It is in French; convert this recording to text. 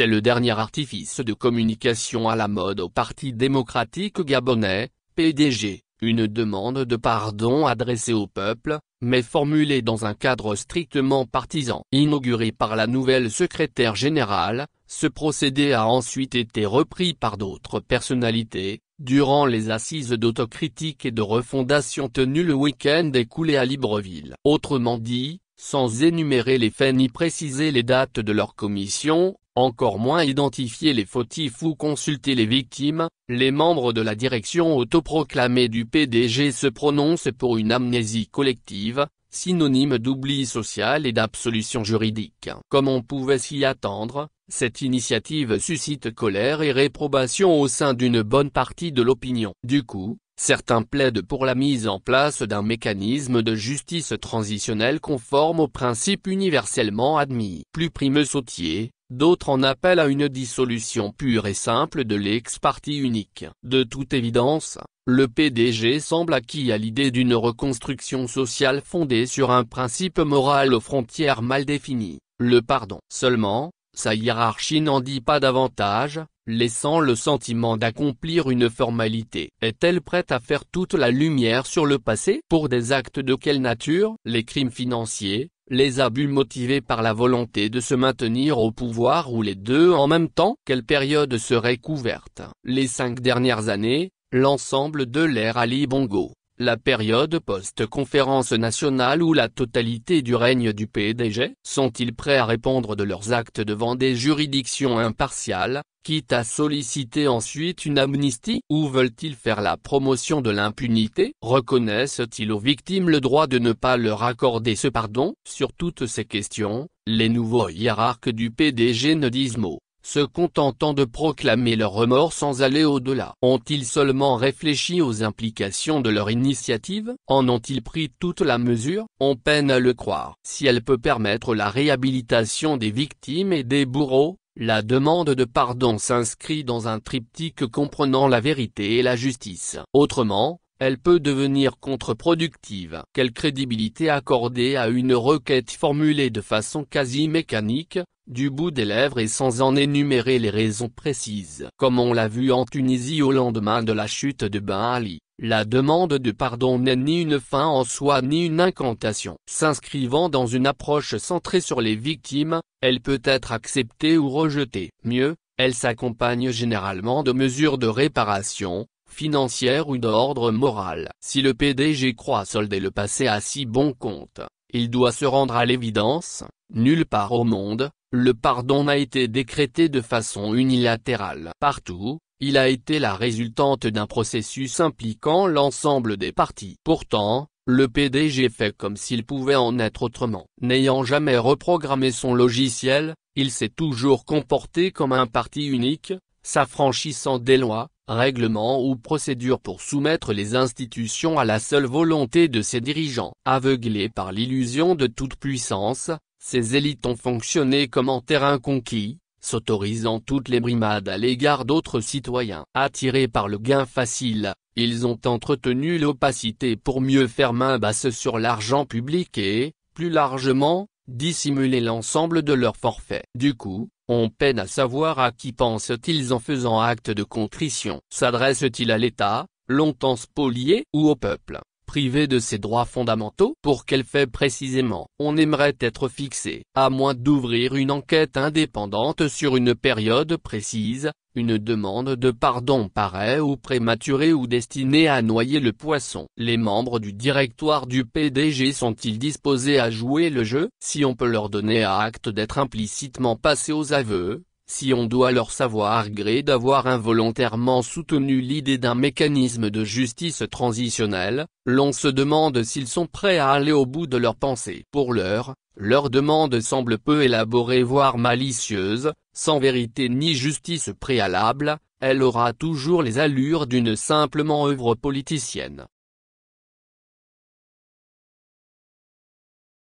C'est le dernier artifice de communication à la mode au Parti démocratique gabonais, PDG, une demande de pardon adressée au peuple, mais formulée dans un cadre strictement partisan. Inauguré par la nouvelle secrétaire générale, ce procédé a ensuite été repris par d'autres personnalités, durant les assises d'autocritique et de refondation tenues le week-end écoulé à Libreville. Autrement dit, sans énumérer les faits ni préciser les dates de leur commission, encore moins identifier les fautifs ou consulter les victimes, les membres de la direction autoproclamée du PDG se prononcent pour une amnésie collective, synonyme d'oubli social et d'absolution juridique. Comme on pouvait s'y attendre, cette initiative suscite colère et réprobation au sein d'une bonne partie de l'opinion. Du coup, certains plaident pour la mise en place d'un mécanisme de justice transitionnelle conforme aux principes universellement admis. Plus prime sautier, D'autres en appellent à une dissolution pure et simple de l'ex-parti unique. De toute évidence, le PDG semble acquis à l'idée d'une reconstruction sociale fondée sur un principe moral aux frontières mal définies, le pardon. Seulement, sa hiérarchie n'en dit pas davantage, laissant le sentiment d'accomplir une formalité. Est-elle prête à faire toute la lumière sur le passé Pour des actes de quelle nature Les crimes financiers, les abus motivés par la volonté de se maintenir au pouvoir ou les deux en même temps. Quelle période serait couverte Les cinq dernières années, l'ensemble de l'ère Ali Bongo la période post-conférence nationale ou la totalité du règne du PDG Sont-ils prêts à répondre de leurs actes devant des juridictions impartiales, quitte à solliciter ensuite une amnistie Ou veulent-ils faire la promotion de l'impunité Reconnaissent-ils aux victimes le droit de ne pas leur accorder ce pardon Sur toutes ces questions, les nouveaux hiérarques du PDG ne disent mot se contentant de proclamer leur remords sans aller au-delà. Ont-ils seulement réfléchi aux implications de leur initiative En ont-ils pris toute la mesure On peine à le croire. Si elle peut permettre la réhabilitation des victimes et des bourreaux, la demande de pardon s'inscrit dans un triptyque comprenant la vérité et la justice. Autrement, elle peut devenir contre-productive. Quelle crédibilité accorder à une requête formulée de façon quasi mécanique, du bout des lèvres et sans en énumérer les raisons précises Comme on l'a vu en Tunisie au lendemain de la chute de Ben Ali, la demande de pardon n'est ni une fin en soi ni une incantation. S'inscrivant dans une approche centrée sur les victimes, elle peut être acceptée ou rejetée. Mieux, elle s'accompagne généralement de mesures de réparation, financière ou d'ordre moral. Si le PDG croit solder le passé à si bon compte, il doit se rendre à l'évidence, nulle part au monde, le pardon n'a été décrété de façon unilatérale. Partout, il a été la résultante d'un processus impliquant l'ensemble des parties. Pourtant, le PDG fait comme s'il pouvait en être autrement. N'ayant jamais reprogrammé son logiciel, il s'est toujours comporté comme un parti unique, s'affranchissant des lois, règlement ou procédure pour soumettre les institutions à la seule volonté de ses dirigeants. Aveuglés par l'illusion de toute puissance, ces élites ont fonctionné comme en terrain conquis, s'autorisant toutes les brimades à l'égard d'autres citoyens. Attirés par le gain facile, ils ont entretenu l'opacité pour mieux faire main basse sur l'argent public et, plus largement, dissimuler l'ensemble de leurs forfaits. Du coup, on peine à savoir à qui pensent-ils en faisant acte de contrition. S'adressent-ils à l'État, longtemps spolié ou au peuple Privé de ses droits fondamentaux Pour qu'elle fait précisément on aimerait être fixé À moins d'ouvrir une enquête indépendante sur une période précise, une demande de pardon paraît ou prématurée ou destinée à noyer le poisson. Les membres du directoire du PDG sont-ils disposés à jouer le jeu Si on peut leur donner acte d'être implicitement passé aux aveux, si on doit leur savoir gré d'avoir involontairement soutenu l'idée d'un mécanisme de justice transitionnelle, l'on se demande s'ils sont prêts à aller au bout de leur pensée. Pour l'heure, leur demande semble peu élaborée voire malicieuse, sans vérité ni justice préalable, elle aura toujours les allures d'une simplement œuvre politicienne.